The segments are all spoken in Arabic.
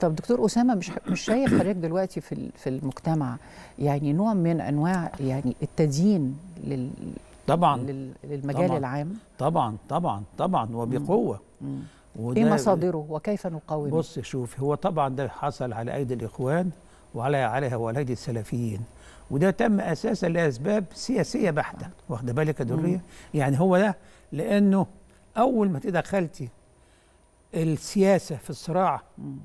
طب دكتور اسامه مش مش شايف حضرتك دلوقتي في في المجتمع يعني نوع من انواع يعني التدين لل طبعا للمجال طبعًا العام طبعا طبعا طبعا وبقوه مم. مم. ايه مصادره وكيف نقاومه؟ بص شوف هو طبعا ده حصل على ايدي الاخوان وعلى على وعلى ايدي السلفيين وده تم اساسا لاسباب سياسيه بحته واخده بالك يا دريه؟ يعني هو ده لانه اول ما تدخلتي السياسه في الصراع مم.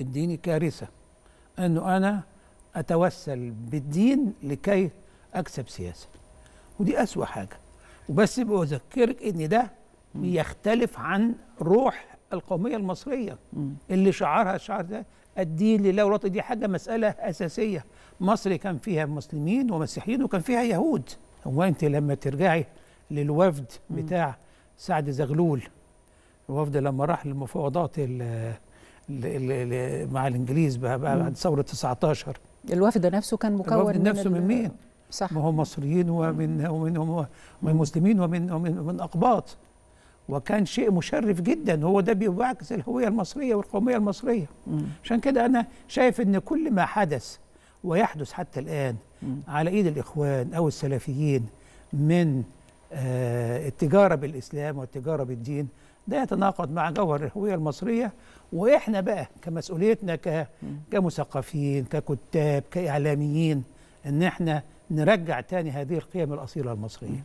الديني كارثة أنه أنا أتوسل بالدين لكي أكسب سياسة ودي أسوأ حاجة وبس بذكرك إن ده بيختلف عن روح القومية المصرية اللي شعارها شعار ده الدين لله والوطن دي حاجة مسألة أساسية مصر كان فيها مسلمين ومسيحيين وكان فيها يهود هو أنت لما ترجعي للوفد بتاع سعد زغلول الوفد لما راح للمفاوضات مع الانجليز بقى بعد ثوره 19 الوفد نفسه كان مكون الوفد من نفسه من مين؟ صح ما هم مصريين ومن ومن ومن مسلمين ومن ومن من اقباط وكان شيء مشرف جدا هو ده بيعكس الهويه المصريه والقوميه المصريه عشان كده انا شايف ان كل ما حدث ويحدث حتى الان على ايد الاخوان او السلفيين من آه، التجارة بالإسلام والتجارة بالدين ده يتناقض مع جوهر الهوية المصرية وإحنا بقى كمسؤوليتنا كمثقفين ككتاب كإعلاميين إن إحنا نرجع تاني هذه القيم الأصيلة المصرية